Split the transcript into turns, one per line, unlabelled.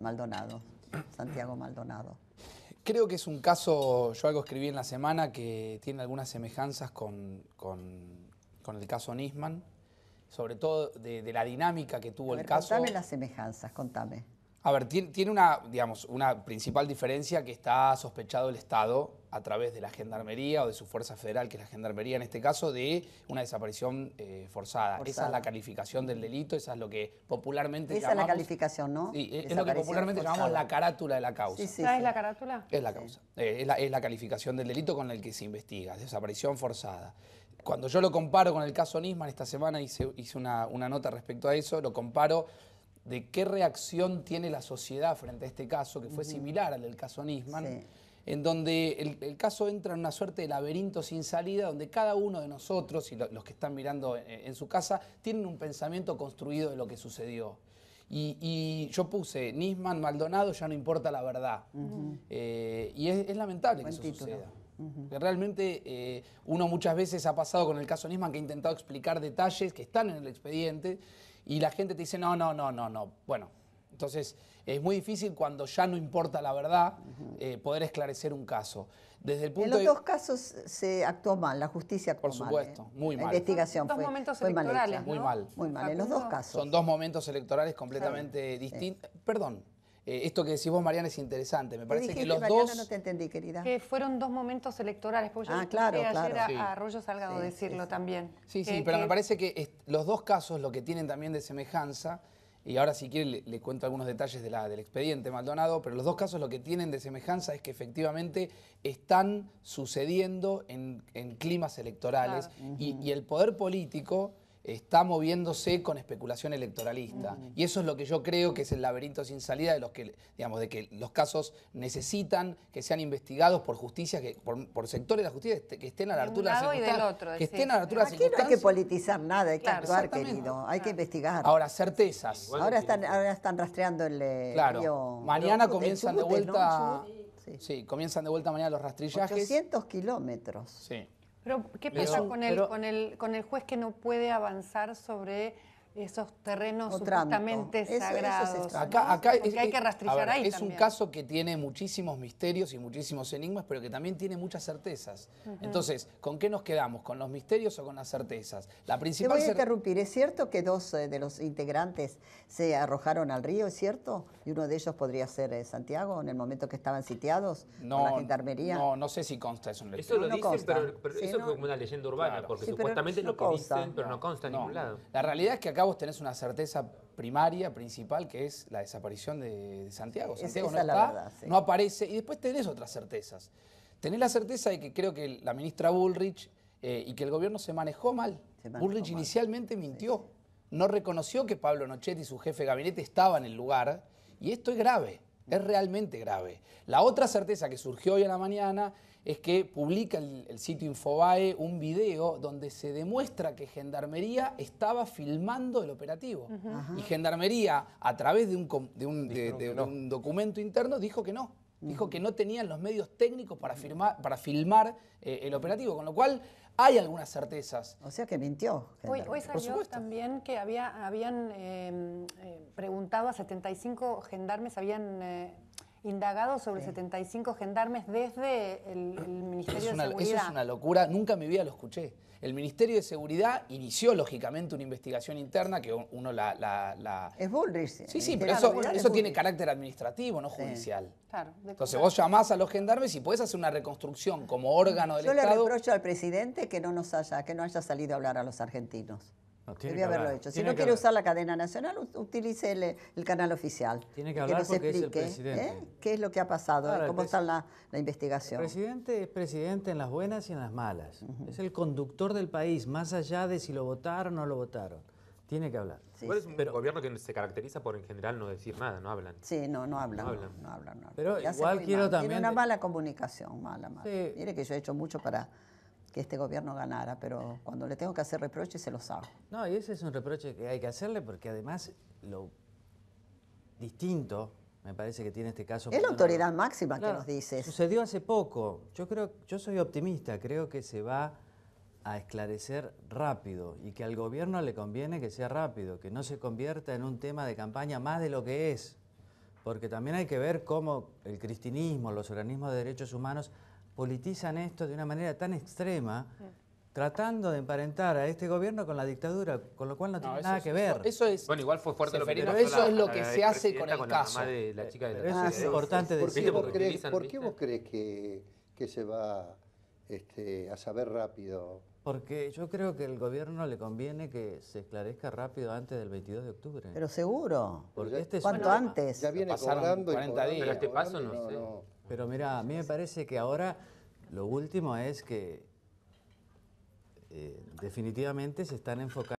Maldonado, Santiago Maldonado. Creo que es un caso, yo algo escribí en la semana, que tiene algunas semejanzas con, el caso Nisman, sobre todo de, la dinámica que tuvo el caso. Contame las
semejanzas, contame.
A ver, tiene una, digamos, una principal diferencia que está sospechado el Estado a través de la Gendarmería o de su Fuerza Federal, que es la Gendarmería en este caso, de una desaparición eh, forzada. Esa es la calificación del delito, esa es lo que popularmente llamamos... Esa es la
calificación, ¿no?
es lo que popularmente llamamos la carátula de la causa. Sí, ¿Ah, ¿Es la carátula? Es la causa. Eh, es, la, calificación del delito con el que se investiga, desaparición forzada. Cuando yo lo comparo con el caso Nisman, esta semana hice, una nota respecto a eso, lo comparo de qué reacción tiene la sociedad frente a este caso, que fue similar al del caso Nisman, en donde el, caso entra en una suerte de laberinto sin salida, donde cada uno de nosotros y los que están mirando en, su casa tienen un pensamiento construido de lo que sucedió. Y, yo puse, Nisman, Maldonado, ya no importa la verdad. Eh, y es, lamentable que eso suceda. realmente eh, uno muchas veces ha pasado con el caso Nisman que ha intentado explicar detalles que están en el expediente y la gente te dice, no, no, no, no, no. Bueno, entonces es muy difícil cuando ya no importa la verdad eh, poder esclarecer un caso. Desde el en los dos
casos se actuó mal, la justicia actuó Por supuesto, eh. muy mal. La investigación fue, mal Muy mal. en los dos casos.
Son dos momentos electorales completamente distintos. Perdón, eh, esto que decís vos, Mariana, es interesante. Me parece que los dos. no te
entendí, querida. Que fueron dos momentos electorales. ah, claro, a, Arroyo Salgado decirlo también. Sí, sí, pero me parece
que los dos casos lo que tienen también de semejanza. Y ahora si quiere le, cuento algunos detalles de la, del expediente Maldonado, pero los dos casos lo que tienen de semejanza es que efectivamente están sucediendo en, climas electorales y, el poder político está moviéndose con especulación electoralista. Mm. Y eso es lo que yo creo que es el laberinto sin salida de los que, digamos, de que los casos necesitan que sean investigados por justicia, que, por, por sectores de la justicia que estén a la altura de, la que estén a la altura de No hay que politizar
nada, hay que actuar, querido. Hay que investigar. Ahora,
certezas.
ahora están, ahora están rastreando el
eh, mañana comienzan de vuelta. Sí. comienzan de vuelta mañana los rastrillajes. 800 kilómetros. Sí.
Pero, ¿qué pasa con, el, con, el, con el juez que no puede avanzar sobre esos terrenos supuestamente sagrados. acá,
es, hay que rastrillar ahí. Es un caso que tiene muchísimos misterios y muchísimos enigmas, pero que también tiene muchas certezas. Entonces, ¿con qué nos quedamos? ¿Con los misterios o con las certezas? La principal
interrumpir. ¿Es cierto que dos eh, de los integrantes se arrojaron al río? ¿Es cierto? Y uno de ellos podría ser eh, Santiago en el momento que estaban sitiados no, la gendarmería. No, no sé si
consta eso. eso lo pero, eso es como
una leyenda urbana, porque supuestamente lo dicen, pero no consta en ningún lado. La realidad
es que acá vos tenés una certeza primaria, principal, que es la desaparición de, Santiago. Santiago no está, no aparece, y después tenés otras certezas. Tenés la certeza de que creo que la ministra Bullrich eh, y que el gobierno se manejó mal. Bullrich inicialmente mintió, no reconoció que Pablo Nochetti, su jefe de gabinete, estaban en el lugar, y esto es grave. Es realmente grave. La otra certeza que surgió hoy en la mañana es que publica el, sitio Infobae un video donde se demuestra que Gendarmería estaba filmando el operativo. Y Gendarmería, a través de un, documento interno, dijo que no. Dijo que no tenían los medios técnicos para, para filmar eh, el operativo, con lo cual hay algunas certezas. O sea que mintió. Hoy, salió
también que había, habían em, eh, preguntado a 75 gendarmes, habían eh, indagado sobre 75 gendarmes desde el, Ministerio de Seguridad. Eso es una
locura, nunca en mi vida lo escuché. El Ministerio de Seguridad inició, lógicamente, una investigación interna que uno la... Es Bullrich. Sí, sí, pero eso, tiene carácter administrativo, no judicial. Entonces vos llamás a los gendarmes y podés hacer una reconstrucción como órgano del Estado. Yo le reprocho
al presidente que no nos haya, que no haya salido a hablar a los argentinos
haberlo hecho. si no quiere
usar la cadena nacional, utilice el, canal oficial. Tiene que hablar porque es el ¿eh? presidente. qué es lo que ha pasado, cómo está la, la, investigación. El
presidente es presidente en las buenas y en las malas. Es el conductor del país, más allá de si lo votaron o no lo votaron. Tiene que hablar. es un gobierno que se caracteriza por en general no decir nada, no hablan? Sí, no, no hablan. No, hablan. No, hablan, Pero igual quiero también... Tiene una mala comunicación, mala, mala.
Mire que yo he hecho mucho para que este gobierno ganara, pero cuando le tengo que hacer reproches se los hago.
No, y ese es un reproche que hay que hacerle porque además lo distinto me parece que tiene este caso. Es la autoridad
máxima que nos
dice. Sucedió hace poco. Yo creo, yo soy optimista, creo que se va a esclarecer rápido y que al gobierno le conviene que sea rápido, que no se convierta en un tema de campaña más de lo que es. Porque también hay que ver cómo el cristinismo, los organismos de derechos humanos politizan esto de una manera tan extrema, tratando de emparentar a este gobierno con la dictadura, con lo cual no, tiene nada que ver. Eso
es, bueno, igual fue fuerte lo que Pero eso es lo que se hace con el caso. La importante ¿Por decir. ¿Por, crees, qué vos
crees que, que se va este, a saber rápido? Porque yo creo que el gobierno le conviene que se esclarezca rápido antes del 22 de octubre. Pero seguro. Porque este ¿Cuánto antes?
Ya viene pasando este paso no, sé.
Pero mira, a mí me parece que ahora lo último es que eh, definitivamente se están enfocando.